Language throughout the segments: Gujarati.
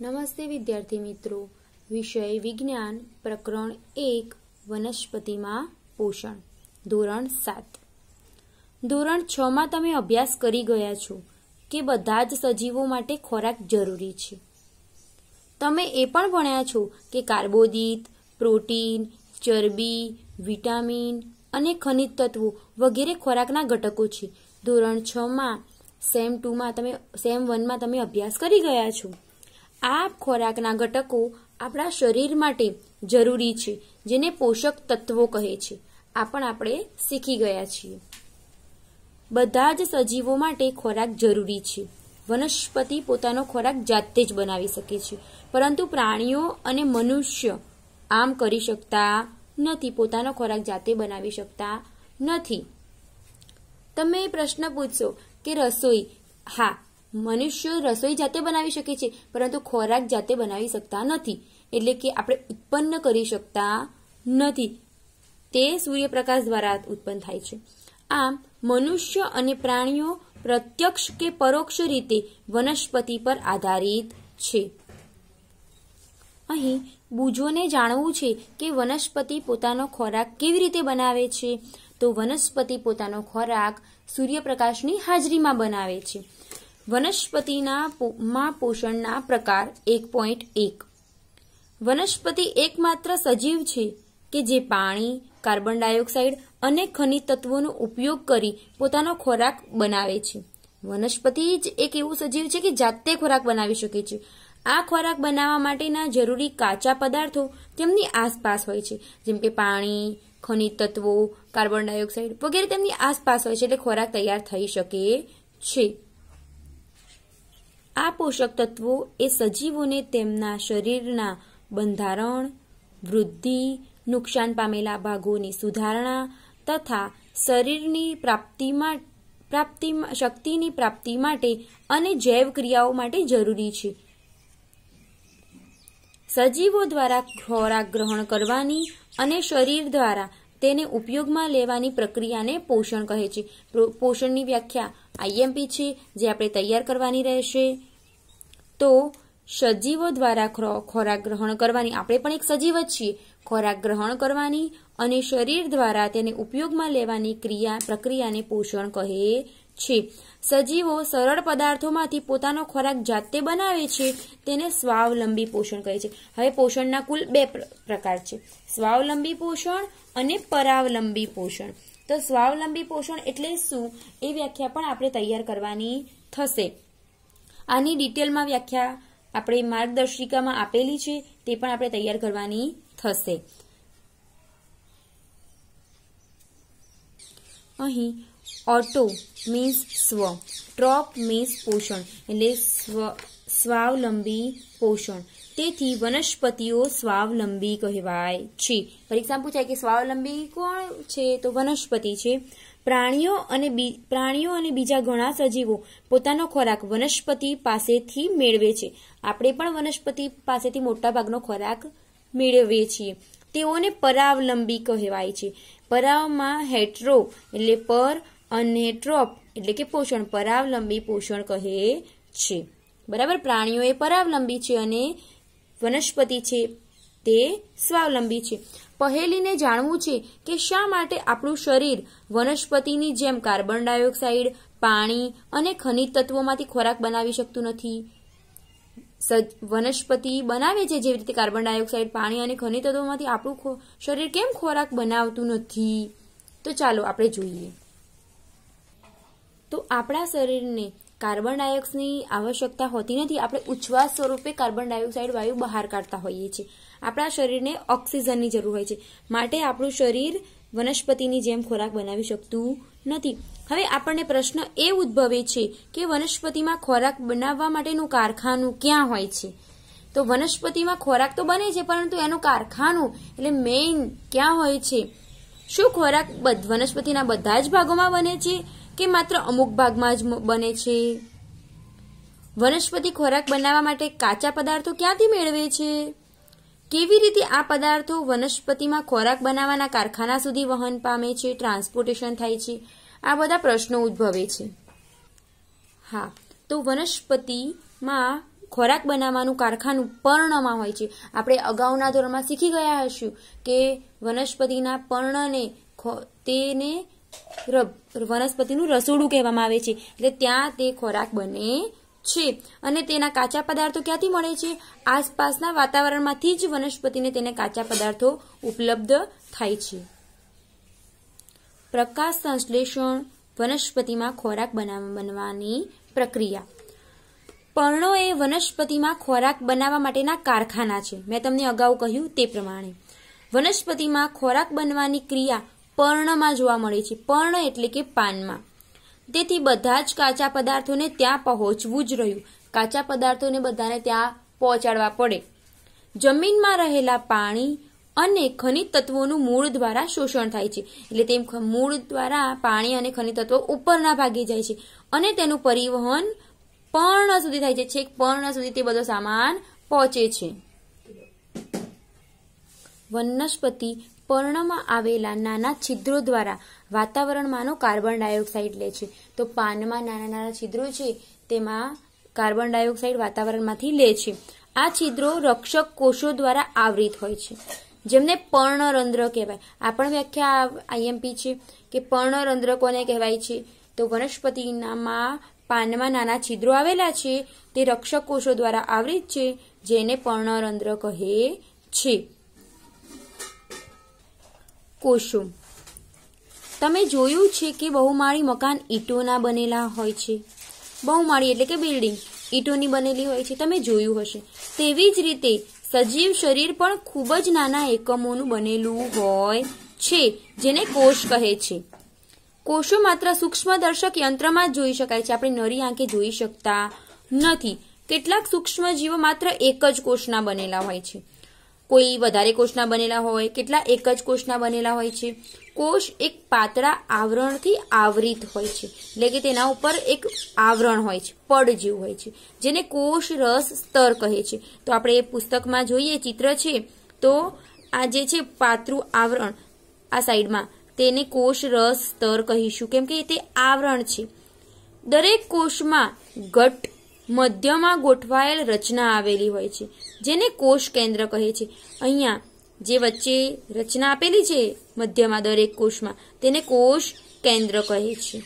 નમસ્તે વિદ્યાર્થી મિત્રો વિષય વિજ્ઞાન પ્રકરણ એક વનસ્પતિમાં પોષણ ધોરણ સાત ધોરણ છ માં તમે અભ્યાસ કરી ગયા છો કે બધા જ સજીવો માટે ખોરાક જરૂરી છે તમે એ પણ ભણ્યા છો કે કાર્બોદિત પ્રોટીન ચરબી વિટામિન અને ખનિજ તત્વો વગેરે ખોરાકના ઘટકો છે ધોરણ છ માં સેમ ટુમાં તમે સેમ વનમાં તમે અભ્યાસ કરી ગયા છો આ ખોરાકના ઘટકો આપણા શરીર માટે જરૂરી છે જેને પોષક તત્વો કહે છે આ પણ આપણે શીખી ગયા છીએ બધા જ સજીવો માટે ખોરાક જરૂરી છે વનસ્પતિ પોતાનો ખોરાક જાતે જ બનાવી શકે છે પરંતુ પ્રાણીઓ અને મનુષ્ય આમ કરી શકતા નથી પોતાનો ખોરાક જાતે બનાવી શકતા નથી તમે પ્રશ્ન પૂછશો કે રસોઈ હા મનુષ્યો રસોઈ જાતે બનાવી શકે છે પરંતુ ખોરાક જાતે બનાવી શકતા નથી એટલે કે આપણે ઉત્પન્ન કરી શકતા નથી તે સૂર્યપ્રકાશ દ્વારા ઉત્પન્ન થાય છે આમ મનુષ્ય અને પ્રાણીઓ પ્રત્યક્ષ કે પરોક્ષ રીતે વનસ્પતિ પર આધારિત છે અહીં બુજોને જાણવું છે કે વનસ્પતિ પોતાનો ખોરાક કેવી રીતે બનાવે છે તો વનસ્પતિ પોતાનો ખોરાક સૂર્યપ્રકાશની હાજરીમાં બનાવે છે વનસ્પતિના માં પોષણના પ્રકાર એક પોઈન્ટ એક વનસ્પતિ એકમાત્ર સજીવ છે કે જે પાણી કાર્બન ડાયોક્સાઇડ અને ખનિજ તત્વોનો ઉપયોગ કરી પોતાનો ખોરાક બનાવે છે વનસ્પતિ જ એક એવું સજીવ છે કે જાતે ખોરાક બનાવી શકે છે આ ખોરાક બનાવવા માટેના જરૂરી કાચા પદાર્થો તેમની આસપાસ હોય છે જેમ કે પાણી ખનિજ તત્વો કાર્બન ડાયોક્સાઇડ વગેરે તેમની આસપાસ હોય છે એટલે ખોરાક તૈયાર થઈ શકે છે આ પોષક તત્વો એ સજીવોને તેમના શરીરના બંધારણ વૃદ્ધિ નુકસાન પામેલા ભાગોની સુધારણા તથા શરીરની પ્રાપ્તિમાં પ્રાપ્તિ શક્તિની પ્રાપ્તિ માટે અને જૈવ ક્રિયાઓ માટે જરૂરી છે સજીવો દ્વારા ખોરાક ગ્રહણ કરવાની અને શરીર દ્વારા તેને ઉપયોગમાં લેવાની પ્રક્રિયાને પોષણ કહે છે પોષણની વ્યાખ્યા આઈએમપી છે જે આપણે તૈયાર કરવાની રહેશે તો સજીવો દ્વારા ખોરાક ગ્રહણ કરવાની આપણે પણ એક સજીવ જ છીએ ખોરાક ગ્રહણ કરવાની અને શરીર દ્વારા તેને ઉપયોગમાં લેવાની ક્રિયા પ્રક્રિયાને પોષણ કહે છે સજીવો સરળ પદાર્થોમાંથી પોતાનો ખોરાક જાતે બનાવે છે તેને સ્વાવલંબી પોષણ કહે છે હવે પોષણના કુલ બે પ્રકાર છે સ્વાવલંબી પોષણ અને પરાવલંબી પોષણ તો સ્વાવલંબી પોષણ એટલે શું એ વ્યાખ્યા પણ આપણે તૈયાર કરવાની થશે આની ડિટેલમાં વ્યાખ્યા આપણે માર્ગદર્શિકામાં આપેલી છે તે પણ આપણે તૈયાર કરવાની થશે અહીં ઓટો મીન્સ સ્વ ટ્રોપ મીન્સ પોષણ એટલે સ્વ સ્વાવલંબી પોષણ તેથી વનસ્પતિઓ સ્વાવલંબી કહેવાય છે પરીક્ષામાં પૂછાય કે સ્વાવલંબી કોણ છે તો વનસ્પતિ છે પ્રાણીઓ અને પ્રાણીઓ અને બીજા ઘણા સજીવો પોતાનો ખોરાક વનસ્પતિ પાસેથી મેળવે છે આપણે પણ વનસ્પતિ પાસેથી મોટાભાગનો ખોરાક મેળવીએ છીએ તેઓને પરાવલંબી કહેવાય છે પરાવમાં હેટ્રો એટલે પર અને ટ્રોપ એટલે કે પોષણ પરાવલંબી પોષણ કહે છે બરાબર પ્રાણીઓ એ પરાવલંબી છે અને વનસ્પતિ છે તે સ્વાવલંબી છે પહેલીને જાણવું છે કે શા માટે આપણું શરીર વનસ્પતિની જેમ કાર્બન ડાયોક્સાઇડ પાણી અને ખનિજ તત્વોમાંથી ખોરાક બનાવી શકતું નથી વનસ્પતિ બનાવે છે જેવી રીતે કાર્બન ડાયોક્સાઇડ પાણી અને ખનિજ તત્વોમાંથી આપણું શરીર કેમ ખોરાક બનાવતું નથી તો ચાલો આપણે જોઈએ તો આપણા શરીરને કાર્બન ડાયોક્સાઇડની આવશ્યકતા હોતી નથી આપણે ઉચ્છવાસ સ્વરૂપે કાર્બન ડાયોક્સાઇડ વાયુ બહાર કાઢતા હોઈએ છીએ આપણા શરીરને ઓક્સિજનની જરૂર હોય છે માટે આપણું શરીર વનસ્પતિની જેમ ખોરાક બનાવી શકતું નથી હવે આપણને પ્રશ્ન એ ઉદ્ભવે છે કે વનસ્પતિમાં ખોરાક બનાવવા માટેનું કારખાનું ક્યાં હોય છે તો વનસ્પતિમાં ખોરાક તો બને છે પરંતુ એનું કારખાનું એટલે મેઇન ક્યાં હોય છે શું ખોરાક વનસ્પતિના બધા જ ભાગોમાં બને છે કે માત્ર અમુક ભાગમાં જ બને છે વનસ્પતિ ખોરાક બનાવવા માટે કાચા પદાર્થો ક્યાંથી મેળવે છે કેવી રીતે આ પદાર્થો વનસ્પતિમાં ખોરાક બનાવવાના કારખાના સુધી વહન પામે છે ટ્રાન્સપોર્ટેશન થાય છે આ બધા પ્રશ્નો ઉદ્ભવે છે હા તો વનસ્પતિમાં ખોરાક બનાવવાનું કારખાનું પર્ણમાં હોય છે આપણે અગાઉના ધોરણમાં શીખી ગયા હશું કે વનસ્પતિના પર્ણને તેને વનસ્પતિનું રસોડું કહેવામાં આવે છે એટલે ત્યાં તે ખોરાક બને છે અને તેના કાચા પદાર્થો ક્યાંથી મળે છે આસપાસના વાતાવરણમાંથી જ વનસ્પતિને તેને કાચા પદાર્થો ઉપલબ્ધ થાય છે પ્રકાશ સંશ્લેષણ વનસ્પતિમાં ખોરાક બનવાની પ્રક્રિયા પર્ણો એ વનસ્પતિમાં ખોરાક બનાવવા માટેના કારખાના છે મેં તમને અગાઉ કહ્યું તે પ્રમાણે વનસ્પતિમાં ખોરાક બનવાની ક્રિયા પર્ણમાં જોવા મળે છે પર્ણ એટલે કે પાનમાં તેથી બધા જ કાચા પદાર્થોને ત્યાં પહોંચવું જ રહ્યું કાચા પદાર્થોને બધાને ત્યાં પહોંચાડવા પડે જમીનમાં રહેલા પાણી અને ખનિજ તત્વોનું મૂળ દ્વારા શોષણ થાય છે એટલે તેમ મૂળ દ્વારા પાણી અને ખનિજ તત્વો ઉપરના ભાગે જાય છે અને તેનું પરિવહન પર્ણ સુધી થાય છે છેક પર્ણ સુધી તે બધો સામાન પહોંચે છે વનસ્પતિ પર્ણમાં આવેલા નાના છિદ્રો દ્વારા વાતાવરણમાંનો કાર્બન ડાયોક્સાઇડ લે છે તો પાનમાં નાના નાના છિદ્રો છે તેમાં કાર્બન ડાયોક્સાઇડ વાતાવરણમાંથી લે છે આ છિદ્રો રક્ષક કોષો દ્વારા આવરિત હોય છે જેમને પર્ણરંધ્ર કહેવાય આ પણ વ્યાખ્યા આઈએમપી છે કે પર્ણરંધ્ર કોને કહેવાય છે તો વનસ્પતિનામાં પાનમાં નાના છિદ્રો આવેલા છે તે રક્ષક કોષો દ્વારા આવરિત છે જેને પર્ણરંધ્ર કહે છે કોષો તમે જોયું છે કે બહુમાળી મકાન ઈંટોના બનેલા હોય છે બહુમાળી એટલે કે બિલ્ડિંગ ઈંટોની બનેલી હોય છે તમે જોયું હશે તેવી જ રીતે સજીવ શરીર પણ ખૂબ જ નાના એકમોનું બનેલું હોય છે જેને કોષ કહે છે કોષો માત્ર સૂક્ષ્મદર્શક યંત્રમાં જ જોઈ શકાય છે આપણે નરી આંખે જોઈ શકતા નથી કેટલાક સૂક્ષ્મ જીવો માત્ર એક જ કોષના બનેલા હોય છે કોઈ વધારે કોષના બનેલા હોય કેટલા એક જ કોષના બનેલા હોય છે કોષ એક પાતળા આવરણથી આવરિત હોય છે એટલે કે તેના ઉપર એક આવરણ હોય છે પડ જેવું હોય છે જેને કોષ રસ સ્તર કહે છે તો આપણે એ પુસ્તકમાં જોઈએ ચિત્ર છે તો આ જે છે પાતળું આવરણ આ સાઈડમાં તેને કોષ રસ સ્તર કહીશું કેમ કે તે આવરણ છે દરેક કોષમાં ઘટ મધ્યમાં ગોઠવાયેલ રચના આવેલી હોય છે જેને કોષ કેન્દ્ર કહે છે અહીંયા જે વચ્ચે રચના આપેલી છે મધ્યમાં દરેક કોષમાં તેને કોષ કેન્દ્ર કહે છે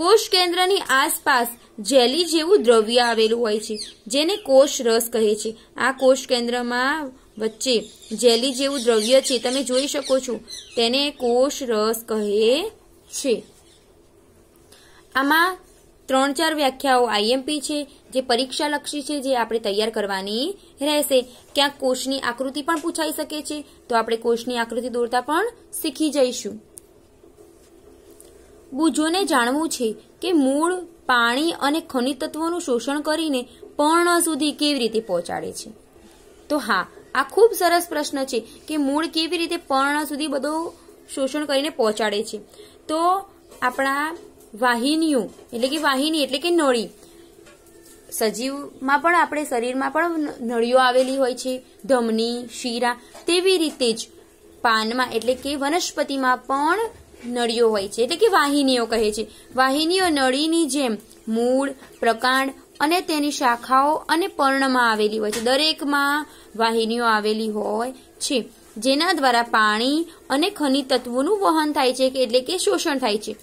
કોષ કેન્દ્રની આસપાસ જેલી જેવું દ્રવ્ય આવેલું હોય છે જેને કોષ રસ કહે છે આ કોષ કેન્દ્રમાં વચ્ચે જેલી જેવું દ્રવ્ય છે તમે જોઈ શકો છો તેને કોષ રસ કહે છે આમાં ત્રણ ચાર વ્યાખ્યાઓ આઈએમપી છે જે પરીક્ષાલક્ષી છે જે આપણે તૈયાર કરવાની રહેશે ક્યાંક કોષની આકૃતિ પણ પૂછાઈ શકે છે તો આપણે કોષની આકૃતિ દોરતા પણ શીખી જઈશું બુજોને જાણવું છે કે મૂળ પાણી અને ખનિજ તત્વોનું શોષણ કરીને પર્ણ સુધી કેવી રીતે પહોંચાડે છે તો હા આ ખૂબ સરસ પ્રશ્ન છે કે મૂળ કેવી રીતે પર્ણ સુધી બધું શોષણ કરીને પહોંચાડે છે તો આપણા વાહિનીઓ એટલે કે વાહિની એટલે કે નળી સજીવમાં પણ આપણે શરીરમાં પણ નળીઓ આવેલી હોય છે ધમની શીરા તેવી રીતે જ પાનમાં એટલે કે વનસ્પતિમાં પણ નળીઓ હોય છે એટલે કે વાહિનીઓ કહે છે વાહિનીઓ નળીની જેમ મૂળ પ્રકાંડ અને તેની શાખાઓ અને પર્ણમાં આવેલી હોય છે દરેકમાં વાહિનીઓ આવેલી હોય છે જેના દ્વારા પાણી અને ખનિજ તત્વોનું વહન થાય છે એટલે કે શોષણ થાય છે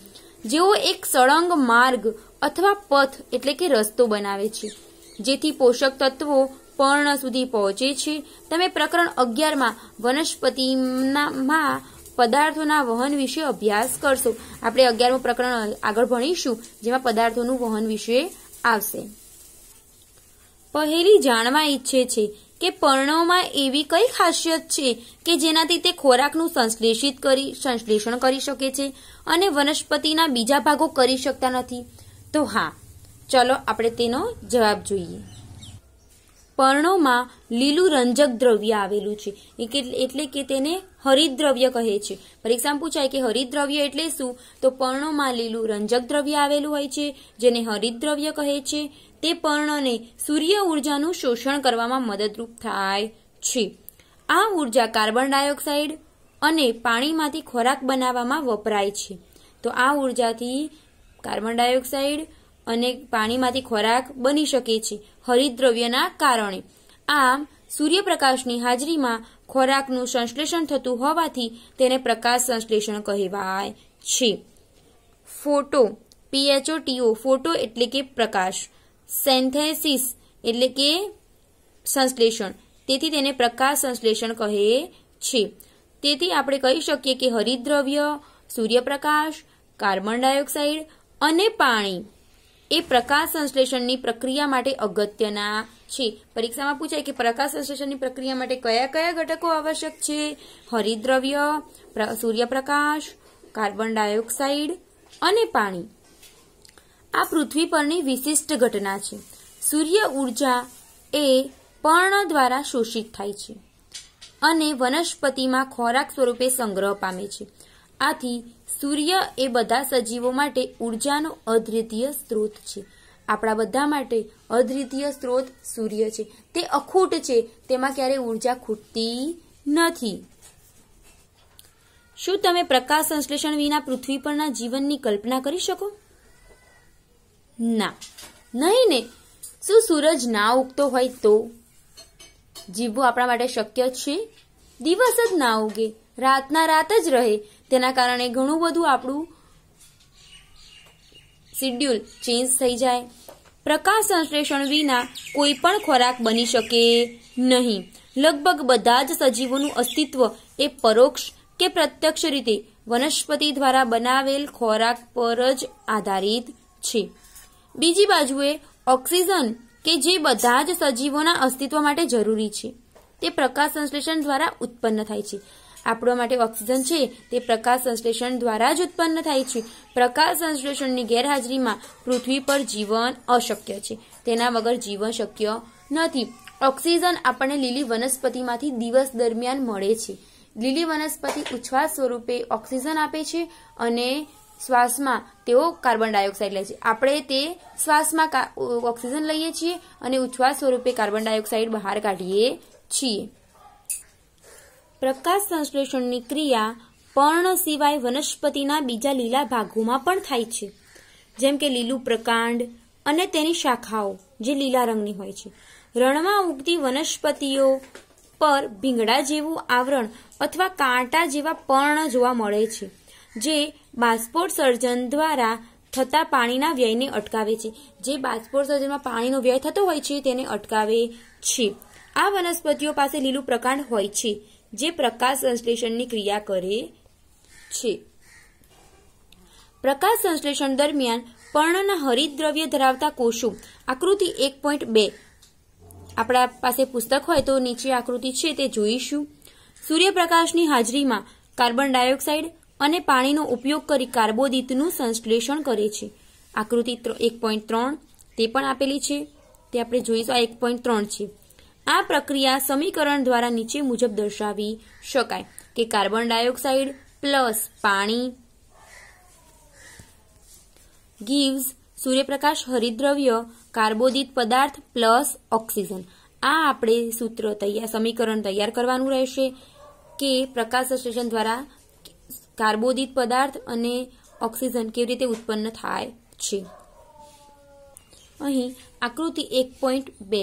જેઓ એક સળંગ માર્ગ અથવા પથ એટલે કે રસ્તો બનાવે છે જેથી પોષક તત્વો પર્ણ સુધી પહોંચે છે તમે પ્રકરણ અગિયારમાં વનસ્પતિમાં પદાર્થોના વહન વિશે અભ્યાસ કરશો આપણે અગિયારમું પ્રકરણ આગળ ભણીશું જેમાં પદાર્થોનું વહન વિશે આવશે પહેલી જાણવા ઈચ્છે છે કે પર્ણોમાં એવી કઈ ખાસિયત છે કે જેનાથી તે ખોરાકનું સંશ્લેષિત કરી સંશ્લેષણ કરી શકે છે અને વનસ્પતિના બીજા ભાગો કરી શકતા નથી તો હા ચલો આપણે તેનો જવાબ જોઈએ પર્ણોમાં લીલું રંજક દ્રવ્ય આવેલું છે એટલે કે તેને હરિદ્રવ્ય કહે છે પરીક્ષામાં પૂછાય કે હરિદ્રવ્ય એટલે શું તો પર્ણોમાં લીલું રંજક દ્રવ્ય આવેલું હોય છે જેને હરિદ્રવ્ય કહે છે તે પર્ણને સૂર્ય ઉર્જાનું શોષણ કરવામાં મદદરૂપ થાય છે આ ઉર્જા કાર્બન ડાયોક્સાઇડ અને પાણીમાંથી ખોરાક બનાવવામાં વપરાય છે તો આ ઉર્જાથી કાર્બન ડાયોક્સાઇડ અને પાણીમાંથી ખોરાક બની શકે છે હરિદ્રવ્યના કારણે આમ સૂર્યપ્રકાશની હાજરીમાં ખોરાકનું સંશ્લેષણ થતું હોવાથી તેને પ્રકાશ સંશ્લેષણ કહેવાય છે ફોટો પીએચઓટીઓ ફોટો એટલે કે પ્રકાશ સેન્થેસિસ એટલે કે સંશ્લેષણ તેથી તેને પ્રકાશ સંશ્લેષણ કહે છે તેથી આપણે કહી શકીએ કે હરિદ્રવ્ય સૂર્યપ્રકાશ કાર્બન ડાયોક્સાઇડ અને પાણી એ પ્રકાશ સંશ્લેષણની પ્રક્રિયા માટે અગત્યના છે પરીક્ષામાં પૂછાય કે પ્રકાશ સંશ્લેષણની પ્રક્રિયા માટે કયા કયા ઘટકો આવશ્યક છે હરિદ્રવ્ય સૂર્યપ્રકાશ કાર્બન ડાયોક્સાઇડ અને પાણી આ પૃથ્વી પરની વિશિષ્ટ ઘટના છે સૂર્ય ઉર્જા એ પર્ણ દ્વારા શોષિત થાય છે અને વનસ્પતિમાં ખોરાક સ્વરૂપે સંગ્રહ પામે છે આથી સૂર્ય એ બધા સજીવો માટે ઉર્જાનો અદ્વિતીય સ્ત્રોત છે આપણા બધા માટે અદ્વિતીય સ્ત્રોત સૂર્ય છે તે અખૂટ છે તેમાં ક્યારેય ઉર્જા ખૂટતી નથી શું તમે પ્રકાશ સંશ્લેષણ વિના પૃથ્વી પરના જીવનની કલ્પના કરી શકો ના નહીં ને શું સૂરજ ના ઉગતો હોય તો જીવવું આપણા માટે શક્ય છે દિવસ જ ના ઉગે રાતના રાત જ રહે તેના કારણે ઘણું બધું આપણું શિડ્યુલ ચેન્જ થઈ જાય પ્રકાશ સંશ્લેષણ વિના કોઈ પણ ખોરાક બની શકે નહીં લગભગ બધા જ સજીવોનું અસ્તિત્વ એ પરોક્ષ કે પ્રત્યક્ષ રીતે વનસ્પતિ દ્વારા બનાવેલ ખોરાક પર જ આધારિત છે બીજી બાજુએ ઓક્સિજન કે જે બધા જ સજીવોના અસ્તિત્વ માટે જરૂરી છે તે પ્રકાશ સંશ્લેષણ દ્વારા ઉત્પન્ન થાય છે આપણા માટે ઓક્સિજન છે તે પ્રકાશ સંશ્લેષણ દ્વારા જ ઉત્પન્ન થાય છે પ્રકાશ સંશ્લેષણની ગેરહાજરીમાં પૃથ્વી પર જીવન અશક્ય છે તેના વગર જીવન શક્ય નથી ઓક્સિજન આપણને લીલી વનસ્પતિમાંથી દિવસ દરમિયાન મળે છે લીલી વનસ્પતિ ઉચ્છ્વાસ સ્વરૂપે ઓક્સિજન આપે છે અને શ્વાસમાં તેઓ કાર્બન ડાયોક્સાઇડ લે છે આપણે તે શ્વાસમાં ઓક્સિજન લઈએ છીએ અને ઉચ્છ્વાસ સ્વરૂપે કાર્બન ડાયોક્સાઇડ બહાર કાઢીએ છીએ પ્રકાશ સંશ્લેષણની ક્રિયા પર્ણ સિવાય વનસ્પતિના બીજા લીલા ભાગોમાં પણ થાય છે જેમ કે લીલું પ્રકાંડ અને તેની શાખાઓ જે લીલા રંગની હોય છે રણમાં ઉગતી વનસ્પતિઓ પર ભીંગડા જેવું આવરણ અથવા કાંટા જેવા પર્ણ જોવા મળે છે જે બાષ્પોટ સર્જન દ્વારા થતા પાણીના વ્યયને અટકાવે છે જે બાષ્પોટ સર્જનમાં પાણીનો વ્યય થતો હોય છે તેને અટકાવે છે આ વનસ્પતિઓ પાસે લીલું પ્રકાંડ હોય છે જે પ્રકાશ સંશ્લેષણની ક્રિયા કરે છે પ્રકાશ સંશ્લેષણ દરમિયાન પર્ણના હરિદ્રવ્ય ધરાવતા કોષો આકૃતિ એક પોઈન્ટ બે આપણા પાસે પુસ્તક હોય તો નીચે આકૃતિ છે તે જોઈશું સૂર્યપ્રકાશની હાજરીમાં કાર્બન ડાયોક્સાઇડ અને પાણીનો ઉપયોગ કરી કાર્બોદિતનું સંશ્લેષણ કરે છે આકૃતિ એક પોઈન્ટ ત્રણ તે પણ આપેલી છે તે આપણે જોઈશું આ એક પોઈન્ટ ત્રણ છે આ પ્રક્રિયા સમીકરણ દ્વારા નીચે મુજબ દર્શાવી શકાય કે કાર્બન ડાયોક્સાઇડ પ્લસ પાણી ગીવ્સ સૂર્યપ્રકાશ હરિદ્રવ્ય કાર્બોદિત પદાર્થ પ્લસ ઓક્સિજન આ આપણે સૂત્ર તૈયાર સમીકરણ તૈયાર કરવાનું રહેશે કે પ્રકાશ સંશ્લેષણ દ્વારા કાર્બોદિત પદાર્થ અને ઓક્સિજન કેવી રીતે ઉત્પન્ન થાય છે અહીં આકૃતિ એક પોઈન્ટ બે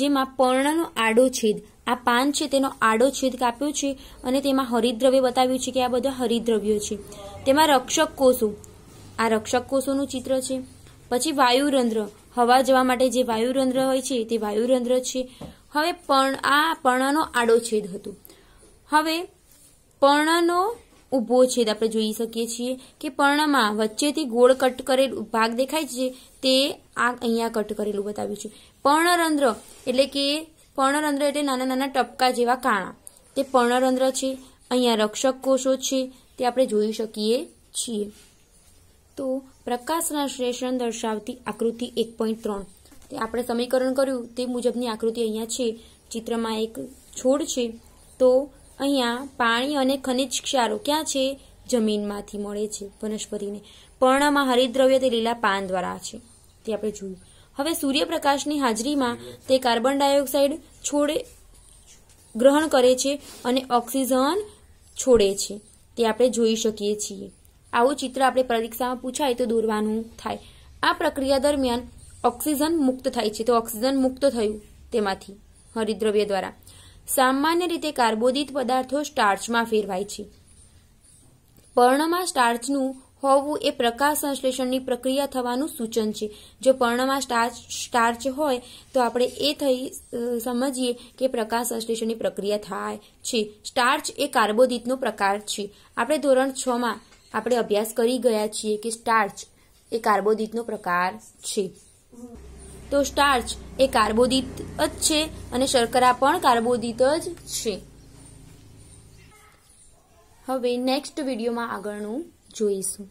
જેમાં પર્ણનો આડો છેદ આ પાન છે તેનો આડો છેદ કાપ્યો છે અને તેમાં હરિદ્રવ્ય બતાવ્યું છે કે આ બધા હરિદ્રવ્યો છે તેમાં રક્ષક કોષો આ રક્ષક કોષોનું ચિત્ર છે પછી વાયુરંધ્ર હવા જવા માટે જે વાયુરંધ્ર હોય છે તે વાયુરંધ્ર છે હવે પણ આ પર્ણનો આડો છેદ હતો હવે પર્ણનો ઊભો છેદ આપણે જોઈ શકીએ છીએ કે પર્ણમાં વચ્ચેથી ગોળ કટ કરેલું ભાગ દેખાય છે તે આ અહીંયા કટ કરેલું બતાવ્યું છે પર્ણરંધ્ર એટલે કે પર્ણરંધ્ર એટલે નાના નાના ટપકા જેવા કાણા તે પર્ણરંધ્ર છે અહીંયા રક્ષક કોષો છે તે આપણે જોઈ શકીએ છીએ તો પ્રકાશના સંશ્લેષણ દર્શાવતી આકૃતિ એક પોઈન્ટ ત્રણ તે આપણે સમીકરણ કર્યું તે મુજબની આકૃતિ અહીંયા છે ચિત્રમાં એક છોડ છે તો અહીંયા પાણી અને ખનિજ ક્ષારો ક્યાં છે જમીનમાંથી મળે છે વનસ્પતિને પર્ણમાં હરિદ્રવ્ય તે લીલા પાન દ્વારા છે તે આપણે જોયું હવે સૂર્યપ્રકાશની હાજરીમાં તે કાર્બન ડાયોક્સાઇડ છોડે ગ્રહણ કરે છે અને ઓક્સિજન છોડે છે તે આપણે જોઈ શકીએ છીએ આવું ચિત્ર આપણે પરીક્ષામાં પૂછાય તો દોરવાનું થાય આ પ્રક્રિયા દરમિયાન ઓક્સિજન મુક્ત થાય છે તો ઓક્સિજન મુક્ત થયું તેમાંથી હરિદ્રવ્ય દ્વારા સામાન્ય રીતે કાર્બોદિત પદાર્થો સ્ટાર્ચમાં ફેરવાય છે પર્ણમાં સ્ટાર્ચનું હોવું એ પ્રકાશ સંશ્લેષણની પ્રક્રિયા થવાનું સૂચન છે જો પર્ણમાં સ્ટાર્ચ સ્ટાર્ચ હોય તો આપણે એ થઈ સમજીએ કે પ્રકાશ સંશ્લેષણની પ્રક્રિયા થાય છે સ્ટાર્ચ એ કાર્બોદિતનો પ્રકાર છે આપણે ધોરણ છ માં આપણે અભ્યાસ કરી ગયા છીએ કે સ્ટાર્ચ એ કાર્બોદિતનો પ્રકાર છે તો સ્ટાર્ચ એ કાર્બોદિત જ છે અને શર્કરા પણ કાર્બોદિત જ છે હવે નેક્સ્ટ વિડીયોમાં આગળનું જોઈશું